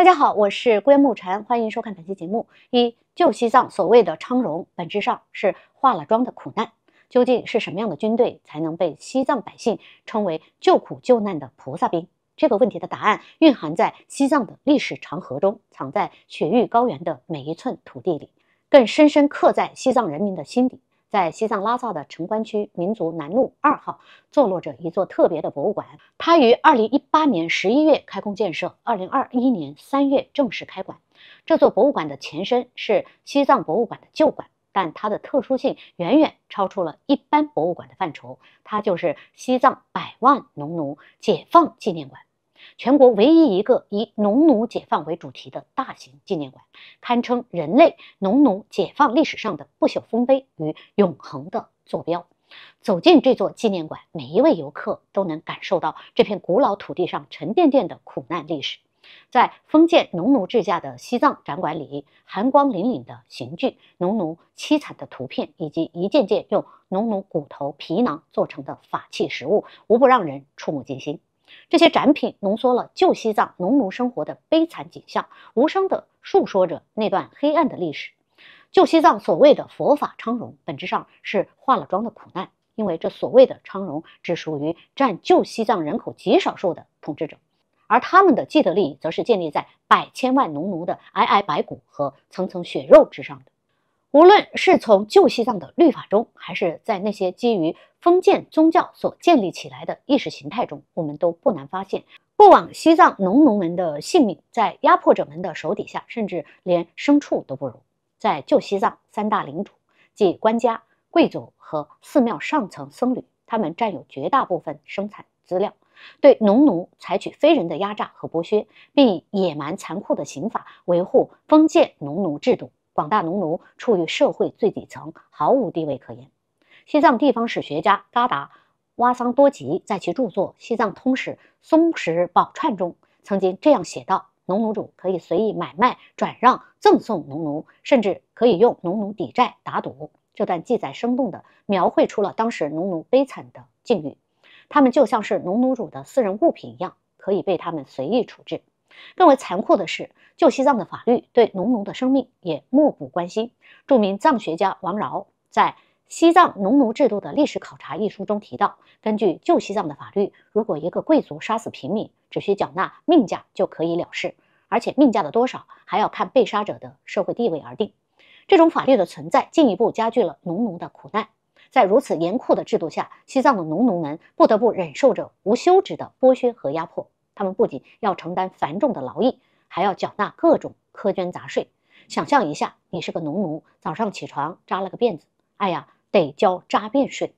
大家好，我是归木尘，欢迎收看本期节目。一救西藏所谓的昌荣，本质上是化了妆的苦难。究竟是什么样的军队，才能被西藏百姓称为救苦救难的菩萨兵？这个问题的答案，蕴含在西藏的历史长河中，藏在雪域高原的每一寸土地里，更深深刻在西藏人民的心底。在西藏拉萨的城关区民族南路二号，坐落着一座特别的博物馆。它于二零一八年十一月开工建设，二零二一年三月正式开馆。这座博物馆的前身是西藏博物馆的旧馆，但它的特殊性远远超出了一般博物馆的范畴。它就是西藏百万农奴解放纪念馆。全国唯一一个以农奴解放为主题的大型纪念馆，堪称人类农奴解放历史上的不朽丰碑与永恒的坐标。走进这座纪念馆，每一位游客都能感受到这片古老土地上沉甸甸的苦难历史。在封建农奴制下的西藏展馆里，寒光凛凛的刑具、农奴凄惨的图片，以及一件件用农奴骨头皮囊做成的法器实物，无不让人触目惊心。这些展品浓缩了旧西藏农奴生活的悲惨景象，无声地述说着那段黑暗的历史。旧西藏所谓的佛法昌荣，本质上是化了妆的苦难，因为这所谓的昌荣只属于占旧西藏人口极少数的统治者，而他们的既得利益，则是建立在百千万农奴的皑皑白骨和层层血肉之上的。无论是从旧西藏的律法中，还是在那些基于封建宗教所建立起来的意识形态中，我们都不难发现，过往西藏农奴们的性命在压迫者们的手底下，甚至连牲畜都不如。在旧西藏，三大领主即官家、贵族和寺庙上层僧侣，他们占有绝大部分生产资料，对农奴采取非人的压榨和剥削，并以野蛮残酷的刑法维护封建农奴制度。广大农奴处于社会最底层，毫无地位可言。西藏地方史学家嘎达·瓦桑多吉在其著作《西藏通史·松石宝串》中曾经这样写道：“农奴主可以随意买卖、转让、赠送农奴，甚至可以用农奴抵债、打赌。”这段记载生动地描绘出了当时农奴悲惨的境遇。他们就像是农奴主的私人物品一样，可以被他们随意处置。更为残酷的是，旧西藏的法律对农奴的生命也漠不关心。著名藏学家王饶在《西藏农奴制度的历史考察》一书中提到，根据旧西藏的法律，如果一个贵族杀死平民，只需缴纳命价就可以了事，而且命价的多少还要看被杀者的社会地位而定。这种法律的存在进一步加剧了农奴的苦难。在如此严酷的制度下，西藏的农奴们不得不忍受着无休止的剥削和压迫。他们不仅要承担繁重的劳役，还要缴纳各种苛捐杂税。想象一下，你是个农奴，早上起床扎了个辫子，哎呀，得交扎辫税；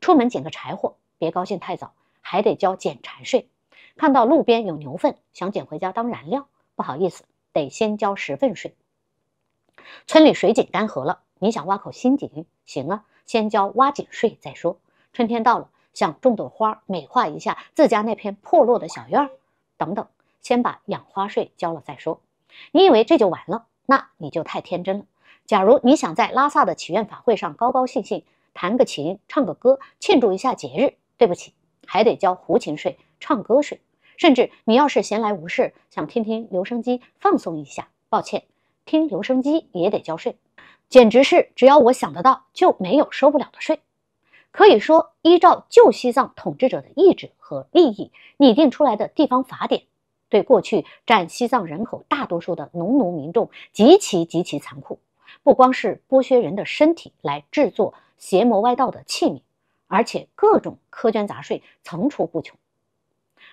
出门捡个柴火，别高兴太早，还得交捡柴税；看到路边有牛粪，想捡回家当燃料，不好意思，得先交十份税。村里水井干涸了，你想挖口新井，行啊，先交挖井税再说。春天到了，想种朵花，美化一下自家那片破落的小院儿。等等，先把养花税交了再说。你以为这就完了？那你就太天真了。假如你想在拉萨的祈愿法会上高高兴兴弹个琴、唱个歌，庆祝一下节日，对不起，还得交胡琴税、唱歌税。甚至你要是闲来无事想听听留声机，放松一下，抱歉，听留声机也得交税。简直是，只要我想得到，就没有收不了的税。可以说，依照旧西藏统治者的意志和利益拟定出来的地方法典，对过去占西藏人口大多数的农奴民众极其极其残酷。不光是剥削人的身体来制作邪魔歪道的器皿，而且各种苛捐杂税层出不穷。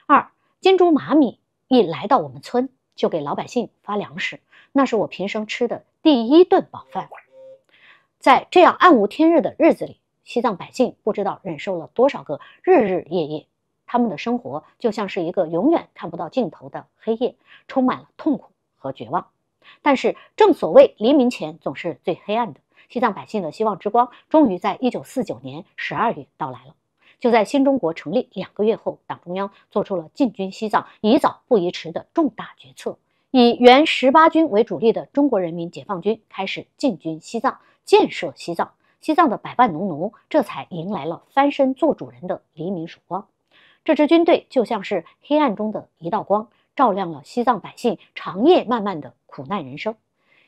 二金珠玛米一来到我们村，就给老百姓发粮食，那是我平生吃的第一顿饱饭。在这样暗无天日的日子里。西藏百姓不知道忍受了多少个日日夜夜，他们的生活就像是一个永远看不到尽头的黑夜，充满了痛苦和绝望。但是，正所谓黎明前总是最黑暗的，西藏百姓的希望之光终于在一九四九年十二月到来了。就在新中国成立两个月后，党中央做出了进军西藏，宜早不宜迟的重大决策。以原十八军为主力的中国人民解放军开始进军西藏，建设西藏。西藏的百万农奴这才迎来了翻身做主人的黎明曙光。这支军队就像是黑暗中的一道光，照亮了西藏百姓长夜漫漫的苦难人生。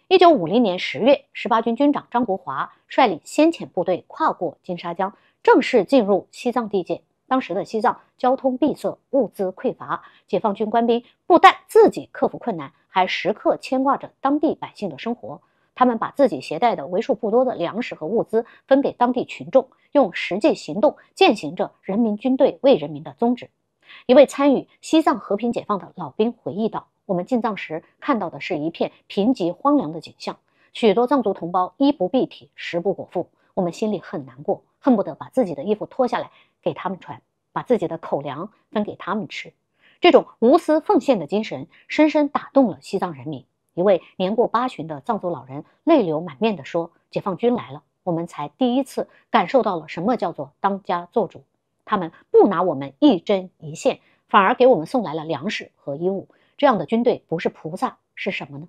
一九五零年十月，十八军军长张国华率领先遣部队跨过金沙江，正式进入西藏地界。当时的西藏交通闭塞，物资匮乏，解放军官兵不但自己克服困难，还时刻牵挂着当地百姓的生活。他们把自己携带的为数不多的粮食和物资分给当地群众，用实际行动践行着人民军队为人民的宗旨。一位参与西藏和平解放的老兵回忆道：“我们进藏时看到的是一片贫瘠荒凉的景象，许多藏族同胞衣不蔽体，食不果腹，我们心里很难过，恨不得把自己的衣服脱下来给他们穿，把自己的口粮分给他们吃。这种无私奉献的精神深深打动了西藏人民。”一位年过八旬的藏族老人泪流满面地说：“解放军来了，我们才第一次感受到了什么叫做当家做主。他们不拿我们一针一线，反而给我们送来了粮食和衣物。这样的军队不是菩萨是什么呢？”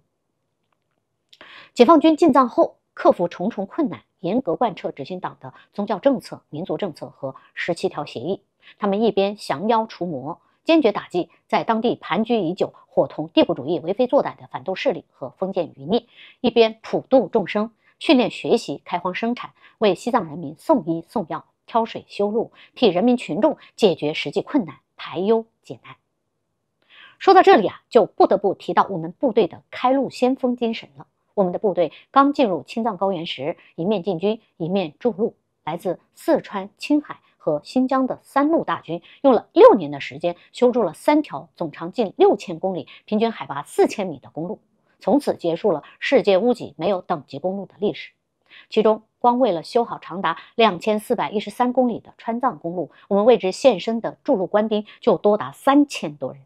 解放军进藏后，克服重重困难，严格贯彻执行党的宗教政策、民族政策和十七条协议。他们一边降妖除魔。坚决打击在当地盘踞已久、伙同帝国主义为非作歹的反动势力和封建余孽，一边普度众生，训练学习，开荒生产，为西藏人民送医送药、挑水修路，替人民群众解决实际困难，排忧解难。说到这里啊，就不得不提到我们部队的开路先锋精神了。我们的部队刚进入青藏高原时，一面进军，一面筑路，来自四川、青海。和新疆的三路大军用了六年的时间，修筑了三条总长近六千公里、平均海拔四千米的公路，从此结束了世界屋脊没有等级公路的历史。其中，光为了修好长达两千四百一十三公里的川藏公路，我们为之献身的筑路官兵就多达三千多人。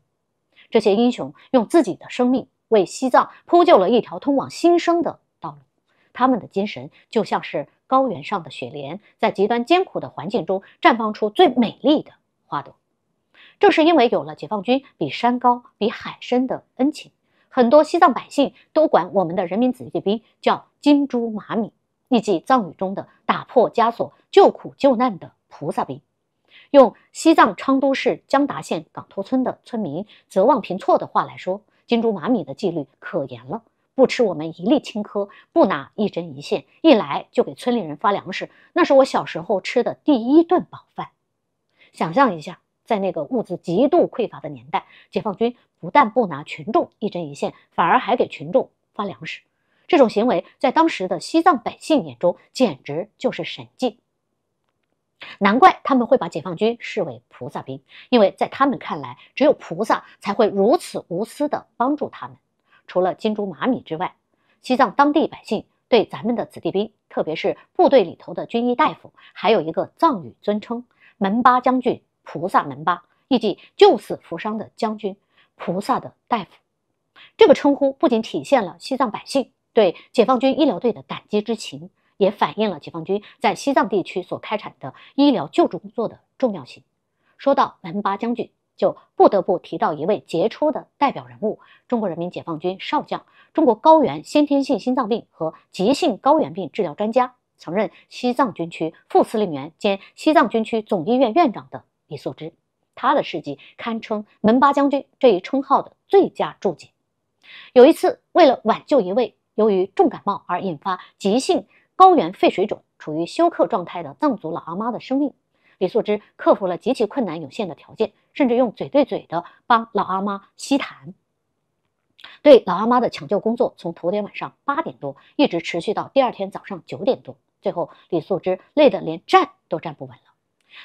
这些英雄用自己的生命为西藏铺就了一条通往新生的道路，他们的精神就像是。高原上的雪莲在极端艰苦的环境中绽放出最美丽的花朵。正是因为有了解放军比山高、比海深的恩情，很多西藏百姓都管我们的人民子弟兵叫“金珠玛米”，意即藏语中的“打破枷锁、救苦救难”的菩萨兵。用西藏昌都市江达县岗托村的村民泽旺平措的话来说：“金珠玛米的纪律可严了。”不吃我们一粒青稞，不拿一针一线，一来就给村里人发粮食，那是我小时候吃的第一顿饱饭。想象一下，在那个物资极度匮乏的年代，解放军不但不拿群众一针一线，反而还给群众发粮食，这种行为在当时的西藏百姓眼中简直就是神迹。难怪他们会把解放军视为菩萨兵，因为在他们看来，只有菩萨才会如此无私的帮助他们。除了金珠玛米之外，西藏当地百姓对咱们的子弟兵，特别是部队里头的军医大夫，还有一个藏语尊称“门巴将军菩萨门巴”，意即救死扶伤的将军、菩萨的大夫。这个称呼不仅体现了西藏百姓对解放军医疗队的感激之情，也反映了解放军在西藏地区所开展的医疗救助工作的重要性。说到门巴将军。就不得不提到一位杰出的代表人物，中国人民解放军少将、中国高原先天性心脏病和急性高原病治疗专家，曾任西藏军区副司令员兼西藏军区总医院院长的李素芝。他的事迹堪称“门巴将军”这一称号的最佳注解。有一次，为了挽救一位由于重感冒而引发急性高原肺水肿、处于休克状态的藏族老阿妈的生命，李素芝克服了极其困难、有限的条件。甚至用嘴对嘴的帮老阿妈吸痰，对老阿妈的抢救工作从头天晚上八点多一直持续到第二天早上九点多，最后李素芝累得连站都站不稳了。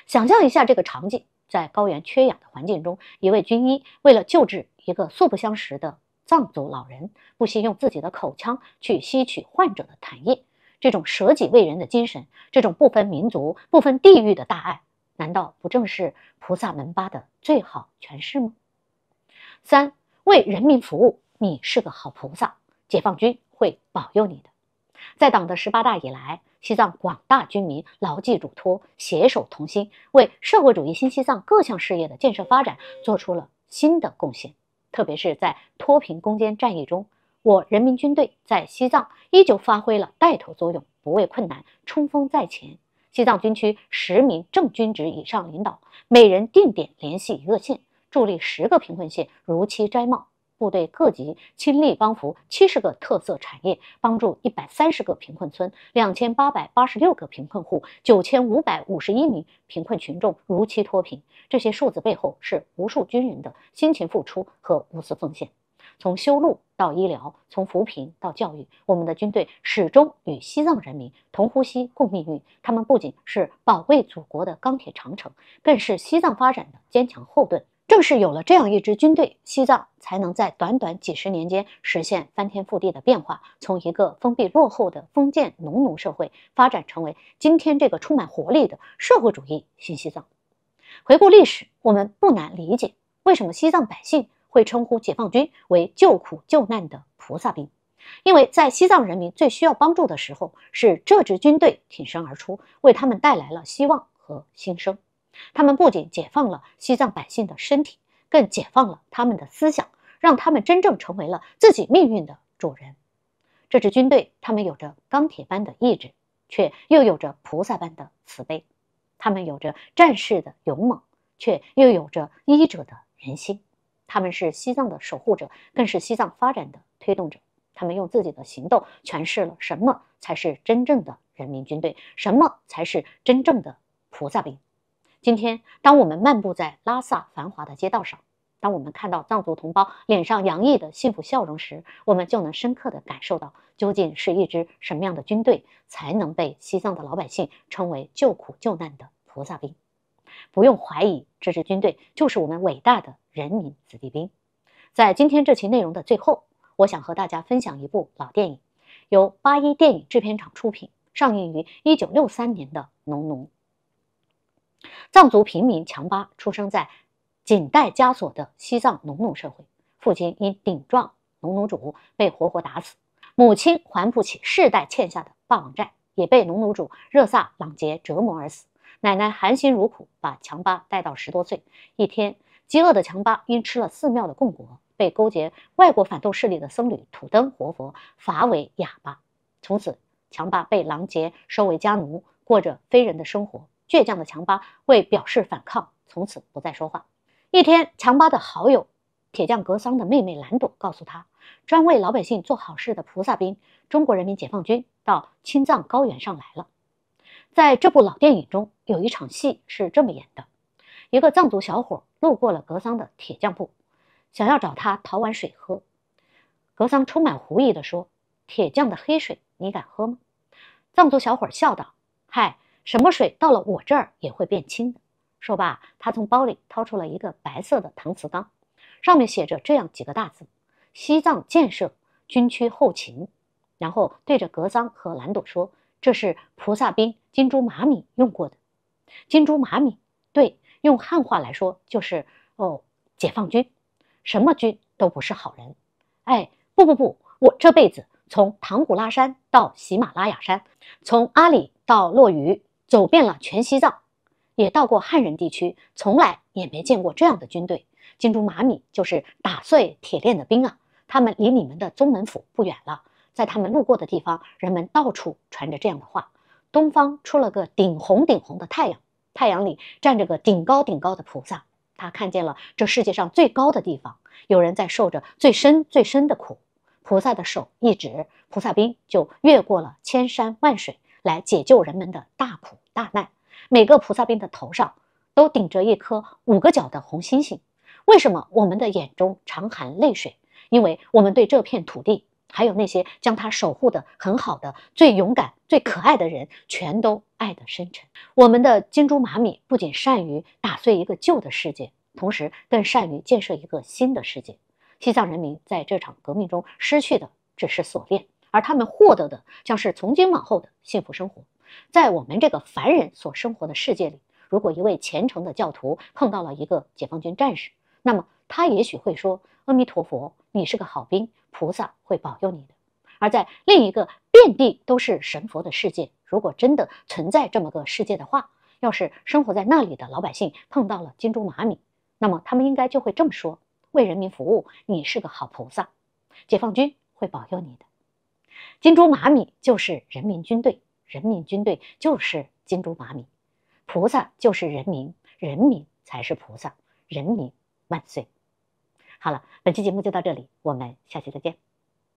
想象一下这个场景：在高原缺氧的环境中，一位军医为了救治一个素不相识的藏族老人，不惜用自己的口腔去吸取患者的痰液。这种舍己为人的精神，这种不分民族、不分地域的大爱。难道不正是菩萨门巴的最好诠释吗？三为人民服务，你是个好菩萨，解放军会保佑你的。在党的十八大以来，西藏广大军民牢记嘱托，携手同心，为社会主义新西藏各项事业的建设发展做出了新的贡献。特别是在脱贫攻坚战役中，我人民军队在西藏依旧发挥了带头作用，不畏困难，冲锋在前。西藏军区十名正军职以上领导每人定点联系一个县，助力十个贫困县如期摘帽。部队各级倾力帮扶七十个特色产业，帮助一百三十个贫困村、两千八百八十六个贫困户、九千五百五十一名贫困群众如期脱贫。这些数字背后是无数军人的辛勤付出和无私奉献。从修路到医疗，从扶贫到教育，我们的军队始终与西藏人民同呼吸共命运。他们不仅是保卫祖国的钢铁长城，更是西藏发展的坚强后盾。正是有了这样一支军队，西藏才能在短短几十年间实现翻天覆地的变化，从一个封闭落后的封建农奴社会，发展成为今天这个充满活力的社会主义新西藏。回顾历史，我们不难理解为什么西藏百姓。会称呼解放军为救苦救难的菩萨兵，因为在西藏人民最需要帮助的时候，是这支军队挺身而出，为他们带来了希望和新生。他们不仅解放了西藏百姓的身体，更解放了他们的思想，让他们真正成为了自己命运的主人。这支军队，他们有着钢铁般的意志，却又有着菩萨般的慈悲；他们有着战士的勇猛，却又有着医者的人心。他们是西藏的守护者，更是西藏发展的推动者。他们用自己的行动诠释了什么才是真正的人民军队，什么才是真正的菩萨兵。今天，当我们漫步在拉萨繁华的街道上，当我们看到藏族同胞脸上洋溢的幸福笑容时，我们就能深刻地感受到，究竟是一支什么样的军队，才能被西藏的老百姓称为救苦救难的菩萨兵。不用怀疑，这支军队就是我们伟大的人民子弟兵。在今天这期内容的最后，我想和大家分享一部老电影，由八一电影制片厂出品，上映于1963年的《农奴》。藏族平民强巴出生在锦带枷锁的西藏农奴社会，父亲因顶撞农奴主被活活打死，母亲还不起世代欠下的霸王债，也被农奴主热萨朗杰折磨而死。奶奶含辛茹苦把强巴带到十多岁。一天，饥饿的强巴因吃了寺庙的贡果，被勾结外国反动势力的僧侣土登活佛罚为哑巴。从此，强巴被狼杰收为家奴，过着非人的生活。倔强的强巴为表示反抗，从此不再说话。一天，强巴的好友铁匠格桑的妹妹兰朵告诉他，专为老百姓做好事的菩萨兵——中国人民解放军到青藏高原上来了。在这部老电影中。有一场戏是这么演的：一个藏族小伙路过了格桑的铁匠铺，想要找他讨碗水喝。格桑充满狐疑地说：“铁匠的黑水，你敢喝吗？”藏族小伙笑道：“嗨，什么水到了我这儿也会变清的。”说罢，他从包里掏出了一个白色的搪瓷缸，上面写着这样几个大字：“西藏建设军区后勤。”然后对着格桑和兰朵说：“这是菩萨兵金珠玛米用过的。”金珠玛米，对，用汉话来说就是哦，解放军，什么军都不是好人。哎，不不不，我这辈子从唐古拉山到喜马拉雅山，从阿里到洛雨，走遍了全西藏，也到过汉人地区，从来也没见过这样的军队。金珠玛米就是打碎铁链的兵啊，他们离你们的宗门府不远了，在他们路过的地方，人们到处传着这样的话。东方出了个顶红顶红的太阳，太阳里站着个顶高顶高的菩萨，他看见了这世界上最高的地方，有人在受着最深最深的苦。菩萨的手一指，菩萨兵就越过了千山万水来解救人们的大苦大难。每个菩萨兵的头上都顶着一颗五个角的红星星。为什么我们的眼中常含泪水？因为我们对这片土地。还有那些将它守护的很好的、最勇敢、最可爱的人，全都爱得深沉。我们的金珠玛米不仅善于打碎一个旧的世界，同时更善于建设一个新的世界。西藏人民在这场革命中失去的只是锁链，而他们获得的将是从今往后的幸福生活。在我们这个凡人所生活的世界里，如果一位虔诚的教徒碰到了一个解放军战士，那么。他也许会说：“阿弥陀佛，你是个好兵，菩萨会保佑你的。”而在另一个遍地都是神佛的世界，如果真的存在这么个世界的话，要是生活在那里的老百姓碰到了金珠玛米，那么他们应该就会这么说：“为人民服务，你是个好菩萨，解放军会保佑你的。”金珠玛米就是人民军队，人民军队就是金珠玛米，菩萨就是人民，人民才是菩萨，人民万岁。好了，本期节目就到这里，我们下期再见。